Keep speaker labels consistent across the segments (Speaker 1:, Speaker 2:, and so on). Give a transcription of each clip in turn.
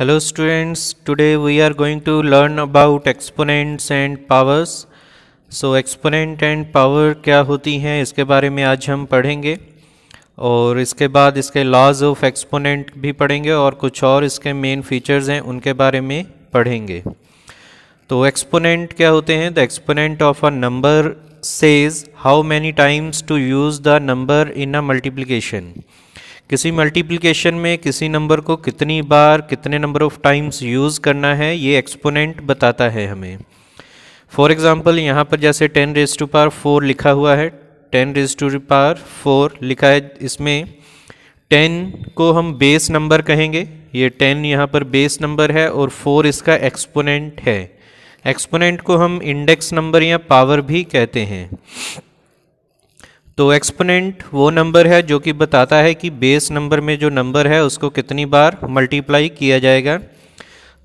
Speaker 1: hello students today we are going to learn about exponents and powers so exponent and power क्या होती हैं इसके बारे में आज हम पढ़ेंगे और इसके बाद इसके लॉज ऑफ एक्सपोनेंट भी पढ़ेंगे और कुछ और इसके मेन फीचर्स हैं उनके बारे में पढ़ेंगे तो एक्सपोनेंट क्या होते हैं the exponent of a number says how many times to use the number in a multiplication किसी मल्टीप्लिकेशन में किसी नंबर को कितनी बार कितने नंबर ऑफ टाइम्स यूज़ करना है ये एक्सपोनेंट बताता है हमें फॉर एग्ज़ाम्पल यहाँ पर जैसे ten raise to power four लिखा हुआ है ten raise to power four लिखा है इसमें टेन को हम बेस नंबर कहेंगे ये टेन यहाँ पर बेस नंबर है और फोर इसका एक्सपोनेंट है एक्सपोनेंट को हम इंडेक्स नंबर या पावर भी कहते हैं तो एक्सपोनेंट वो नंबर है जो कि बताता है कि बेस नंबर में जो नंबर है उसको कितनी बार मल्टीप्लाई किया जाएगा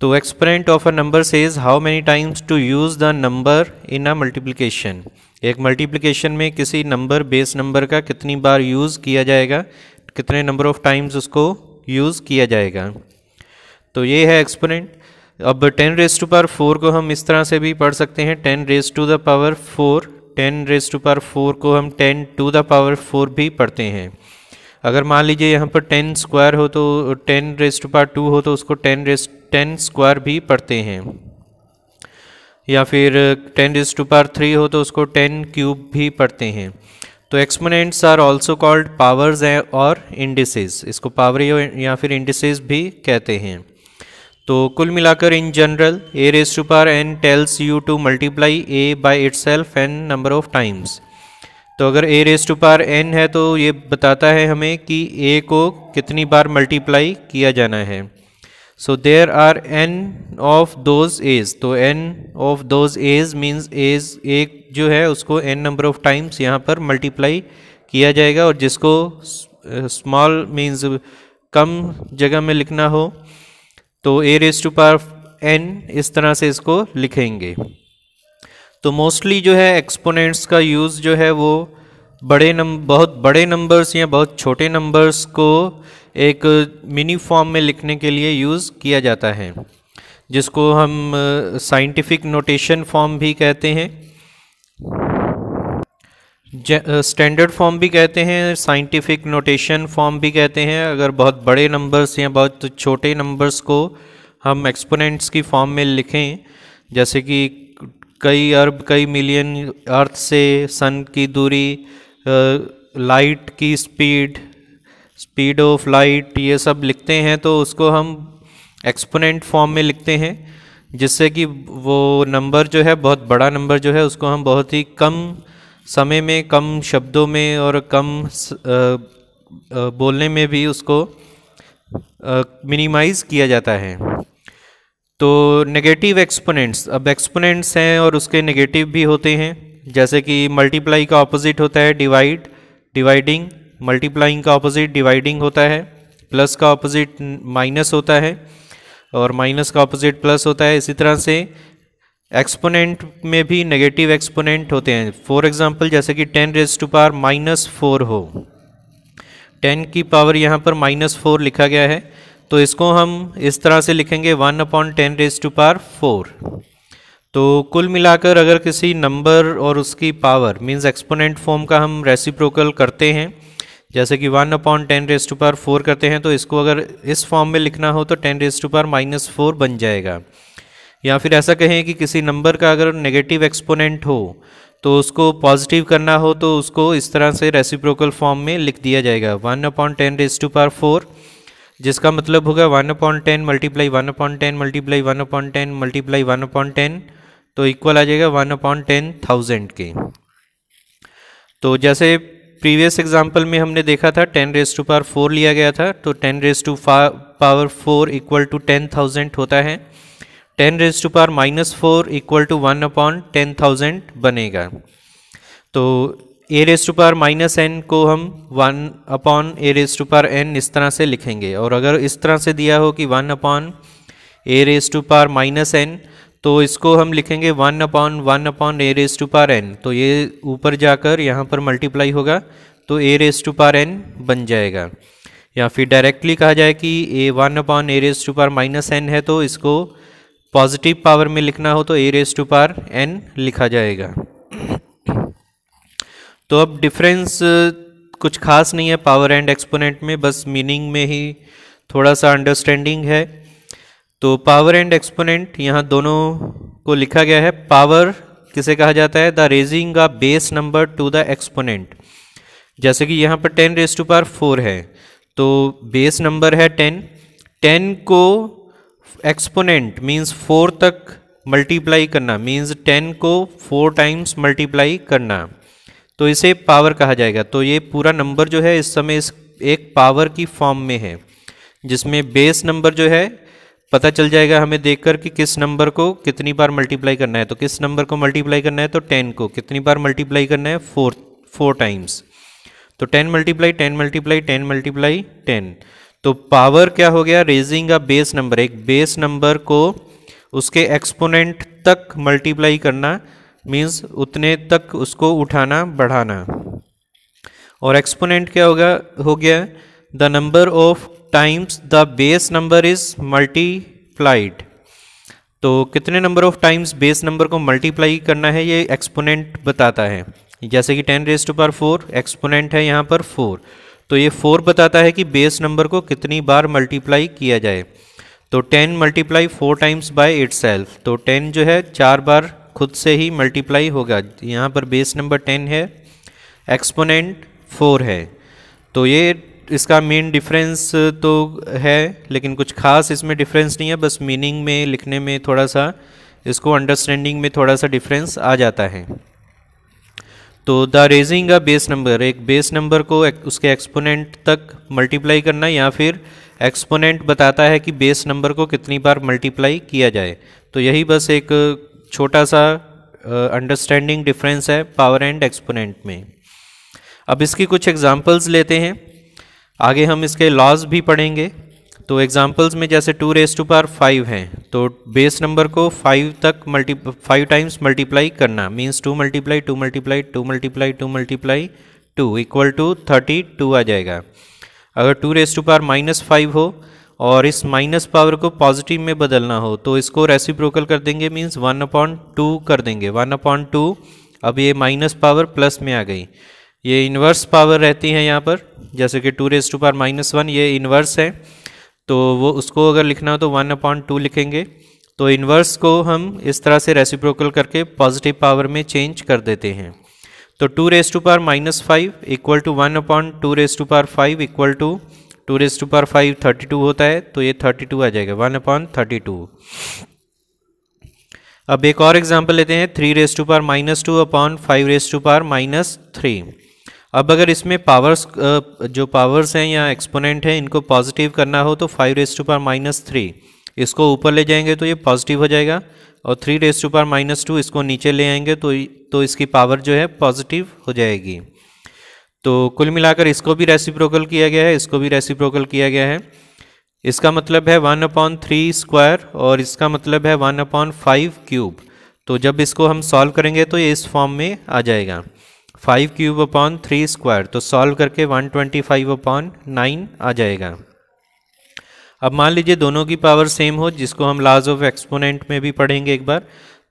Speaker 1: तो exponent of a number says how many times to use the number in a multiplication एक मल्टीप्लिकेशन में किसी नंबर बेस नंबर का कितनी बार यूज़ किया जाएगा कितने नंबर ऑफ टाइम्स उसको यूज़ किया जाएगा तो ये है एक्सपोनेंट अब ten raise to power four को हम इस तरह से भी पढ़ सकते हैं ten raise to the power four ten raise to power four को हम ten to the power four भी पढ़ते हैं अगर मान लीजिए यहाँ पर टेन स्क्वायर हो तो ten raise to power two हो तो उसको टेन रेज टेन स्क्वायर भी पढ़ते हैं या फिर ten raise to power three हो तो उसको टेन क्यूब भी पढ़ते हैं तो exponents are also called powers और इंडिसेस इसको पावर या फिर इंडिसेस भी कहते हैं तो कुल मिलाकर in general a raise to power n tells you to multiply a by its n number of times तो अगर a raise to power n है तो ये बताता है हमें कि ए को कितनी बार मल्टीप्लाई किया जाना है so there are n of those a's तो n of those a's means a's एक जो है उसको एन नंबर ऑफ टाइम्स यहाँ पर मल्टीप्लाई किया जाएगा और जिसको स्मॉल मीन्स uh, कम जगह में लिखना हो तो a raise to power n इस तरह से इसको लिखेंगे तो मोस्टली जो है एक्सपोनेंट्स का यूज़ जो है वो बड़े नम बहुत बड़े नंबर्स या बहुत छोटे नंबर्स को एक मिनी फॉर्म में लिखने के लिए यूज़ किया जाता है जिसको हम साइंटिफिक नोटेशन फॉर्म भी कहते हैं स्टैंडर्ड फॉर्म भी कहते हैं साइंटिफिक नोटेशन फॉर्म भी कहते हैं अगर बहुत बड़े नंबर्स या बहुत छोटे नंबर्स को हम एक्सपोनेंट्स की फॉर्म में लिखें जैसे कि कई अरब कई मिलियन अर्थ से सन की दूरी लाइट की स्पीड स्पीड ऑफ लाइट ये सब लिखते हैं तो उसको हम एक्सपोनेंट फॉर्म में लिखते हैं जिससे कि वो नंबर जो है बहुत बड़ा नंबर जो है उसको हम बहुत ही कम समय में कम शब्दों में और कम बोलने में भी उसको मिनिमाइज किया जाता है तो नेगेटिव एक्सपोनेंट्स अब एक्सपोनेंट्स हैं और उसके नेगेटिव भी होते हैं जैसे कि मल्टीप्लाई का ऑपोजिट होता है डिवाइड डिवाइडिंग मल्टीप्लाइंग का ऑपोजिट डिवाइडिंग होता है प्लस का ऑपोजिट माइनस होता है और माइनस का ऑपोजिट प्लस होता है इसी तरह से एक्सपोनेंट में भी नेगेटिव एक्सपोनेंट होते हैं फॉर एग्जांपल जैसे कि ten raise to power minus four हो टेन की पावर यहाँ पर माइनस फोर लिखा गया है तो इसको हम इस तरह से लिखेंगे one upon ten raise to power four तो कुल मिलाकर अगर किसी नंबर और उसकी पावर मींस एक्सपोनेंट फॉर्म का हम रेसिप्रोकल करते हैं जैसे कि one upon ten raise to power four करते हैं तो इसको अगर इस फॉर्म में लिखना हो तो ten raise to power minus four बन जाएगा या फिर ऐसा कहें कि किसी नंबर का अगर नेगेटिव एक्सपोनेंट हो तो उसको पॉजिटिव करना हो तो उसको इस तरह से रेसिप्रोकल फॉर्म में लिख दिया जाएगा one upon ten raise to power four जिसका मतलब होगा one upon ten multiply one upon ten multiply one upon ten multiply one upon ten तो इक्वल आ जाएगा वन अपॉन टेन थाउजेंड के तो जैसे प्रीवियस एग्जाम्पल में हमने देखा था ten raise to power four लिया गया था तो ten raise to power four equal to ten thousand होता है ten raise to power minus four equal to one upon ten thousand बनेगा तो a raise to power minus n को हम one upon a raise to power n इस तरह से लिखेंगे और अगर इस तरह से दिया हो कि one upon a raise to power minus n तो इसको हम लिखेंगे one upon one upon a raise to power n तो ये ऊपर जाकर यहाँ पर मल्टीप्लाई होगा तो a raise to power n बन जाएगा या फिर डायरेक्टली कहा जाए कि a one upon a raise to power minus n है तो इसको पॉजिटिव पावर में लिखना हो तो a raise to power N लिखा जाएगा तो अब डिफरेंस uh, कुछ खास नहीं है पावर एंड एक्सपोनेंट में बस मीनिंग में ही थोड़ा सा अंडरस्टैंडिंग है तो पावर एंड एक्सपोनेंट यहाँ दोनों को लिखा गया है पावर किसे कहा जाता है the raising of base number to the exponent जैसे कि यहाँ पर ten raise to power four है तो बेस नंबर है टेन टेन को एक्सपोनेंट मीन्स फोर तक मल्टीप्लाई करना मीन्स टेन को फोर टाइम्स मल्टीप्लाई करना तो इसे पावर कहा जाएगा तो ये पूरा नंबर जो है इस समय इस एक पावर की फॉर्म में है जिसमें बेस नंबर जो है पता चल जाएगा हमें देखकर कि किस नंबर को कितनी बार मल्टीप्लाई करना है तो किस नंबर को मल्टीप्लाई करना है तो टेन को कितनी बार मल्टीप्लाई करना है फोर फोर टाइम्स तो ten multiply ten multiply ten multiply ten तो पावर क्या हो गया रेजिंग अ बेस नंबर एक बेस नंबर को उसके एक्सपोनेंट तक मल्टीप्लाई करना मीन्स उतने तक उसको उठाना बढ़ाना और एक्सपोनेंट क्या होगा हो गया the number of times the base number is multiplied तो कितने number of times base number को मल्टीप्लाई करना है ये एक्सपोनेंट बताता है जैसे कि ten raise to power four exponent है यहाँ पर फोर तो ये फोर बताता है कि बेस नंबर को कितनी बार मल्टीप्लाई किया जाए तो ten multiply four times by it तो टेन जो है चार बार खुद से ही मल्टीप्लाई होगा यहाँ पर बेस नंबर टेन है एक्सपोनेंट फोर है तो ये इसका मेन डिफरेंस तो है लेकिन कुछ खास इसमें डिफरेंस नहीं है बस मीनिंग में लिखने में थोड़ा सा इसको अंडरस्टैंडिंग में थोड़ा सा डिफरेंस आ जाता है तो the raising a base number एक बेस नंबर को एक, उसके एक्सपोनेंट तक मल्टीप्लाई करना या फिर एक्सपोनेंट बताता है कि बेस नंबर को कितनी बार मल्टीप्लाई किया जाए तो यही बस एक छोटा सा अंडरस्टैंडिंग uh, डिफरेंस है पावर एंड एक्सपोनेंट में अब इसकी कुछ एग्जांपल्स लेते हैं आगे हम इसके लॉज भी पढ़ेंगे तो एग्जाम्पल्स में जैसे two raise to power five हैं तो बेस नंबर को फाइव तक मल्टी फाइव टाइम्स मल्टीप्लाई करना means two multiply two multiply two multiply two multiply two equal to thirty two आ जाएगा अगर two raise to power minus five हो और इस माइनस पावर को पॉजिटिव में बदलना हो तो इसको रेसिप्रोकल कर देंगे मीन्स वन अपॉइंट टू कर देंगे वन अपॉइंट टू अब ये माइनस पावर प्लस में आ गई ये इन्वर्स पावर रहती है यहाँ पर जैसे कि two raise to power minus one ये इन्वर्स है तो वो उसको अगर लिखना हो तो वन अपॉइंट टू लिखेंगे तो इन्वर्स को हम इस तरह से रेसिप्रोकल करके पॉजिटिव पावर में चेंज कर देते हैं तो two raise to power minus five equal to one upon two raise to power five equal to two raise to power five thirty two होता है तो ये थर्टी टू आ जाएगा वन अपॉइंट थर्टी टू अब एक और एग्जाम्पल लेते हैं three raise to power minus two upon five raise to power minus three अब अगर इसमें पावर्स जो पावर्स हैं या एक्सपोनेंट हैं इनको पॉजिटिव करना हो तो five raise to power minus three इसको ऊपर ले जाएंगे तो ये पॉजिटिव हो जाएगा और three raise to power minus two इसको नीचे ले आएंगे तो तो इसकी पावर जो है पॉजिटिव हो जाएगी तो कुल मिलाकर इसको भी रेसिप्रोकल किया गया है इसको भी रेसिप्रोकल किया गया है इसका मतलब है वन अपॉन थ्री स्क्वायर और इसका मतलब है वन अपॉन फाइव क्यूब तो जब इसको हम सॉल्व करेंगे तो ये इस फॉर्म में आ जाएगा five cube upon three square तो सॉल्व करके one twenty five upon nine आ जाएगा अब मान लीजिए दोनों की पावर सेम हो जिसको हम लाज ऑफ एक्सपोनेंट में भी पढ़ेंगे एक बार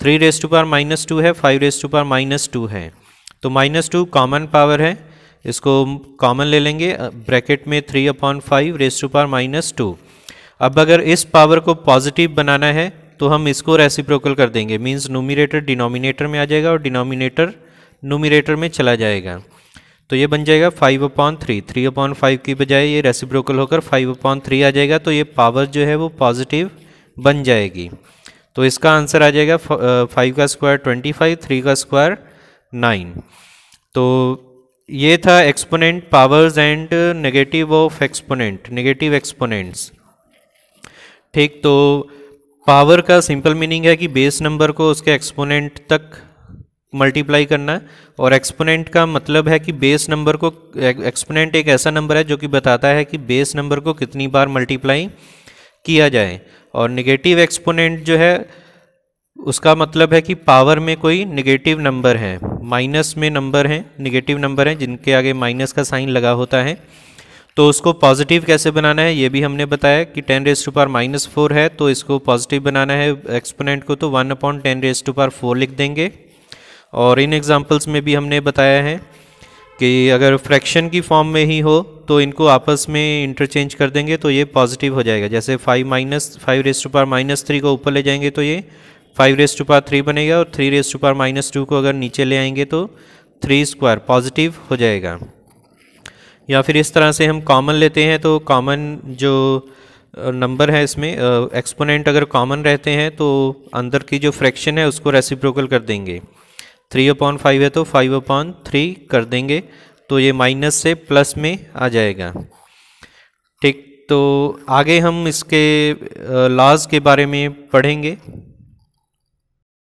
Speaker 1: three raise to power minus two है five raise to power minus two है तो माइनस टू कॉमन पावर है इसको कॉमन ले लेंगे ब्रैकेट में three upon five raise to power minus two अब अगर इस पावर को पॉजिटिव बनाना है तो हम इसको रेसिप्रोकल कर देंगे मीन्स नोमिनेटर डिनोमिनेटर में आ जाएगा और डिनोमिनेटर नोमिनेटर में चला जाएगा तो ये बन जाएगा five upon three three upon five की बजाय ये रेसिप्रोकल होकर फाइव अपॉन थ्री आ जाएगा तो ये पावर जो है वो पॉजिटिव बन जाएगी तो इसका आंसर आ जाएगा फाइव का स्क्वायर ट्वेंटी फाइव थ्री का स्क्वायर नाइन तो ये था exponent powers and negative of exponent negative exponents ठीक तो पावर का सिंपल मीनिंग है कि बेस नंबर को उसके एक्सपोनेंट तक मल्टीप्लाई करना है और एक्सपोनेंट का मतलब है कि बेस नंबर को एक्सपोनेंट एक ऐसा नंबर है जो कि बताता है कि बेस नंबर को कितनी बार मल्टीप्लाई किया जाए और निगेटिव एक्सपोनेंट जो है उसका मतलब है कि पावर में कोई निगेटिव नंबर है माइनस में नंबर हैं निगेटिव नंबर हैं जिनके आगे माइनस का साइन लगा होता है तो उसको पॉजिटिव कैसे बनाना है ये भी हमने बताया कि ten raise to power minus four है तो इसको पॉजिटिव बनाना है एक्सपोनेंट को तो one upon ten raise to power four लिख देंगे और इन एग्जाम्पल्स में भी हमने बताया है कि अगर फ्रैक्शन की फॉर्म में ही हो तो इनको आपस में इंटरचेंज कर देंगे तो ये पॉजिटिव हो जाएगा जैसे five minus five raise to power minus three को ऊपर ले जाएंगे तो ये five raise to power three बनेगा और three raise to power minus two को अगर नीचे ले आएंगे तो थ्री स्क्वायर पॉजिटिव हो जाएगा या फिर इस तरह से हम कॉमन लेते हैं तो कॉमन जो नंबर है इसमें एक्सपोनेंट अगर कॉमन रहते हैं तो अंदर की जो फ्रैक्शन है उसको रेसिप्रोकल कर देंगे थ्री अपॉन फाइव है तो फाइव अपॉन थ्री कर देंगे तो ये माइनस से प्लस में आ जाएगा ठीक तो आगे हम इसके लॉज के बारे में पढ़ेंगे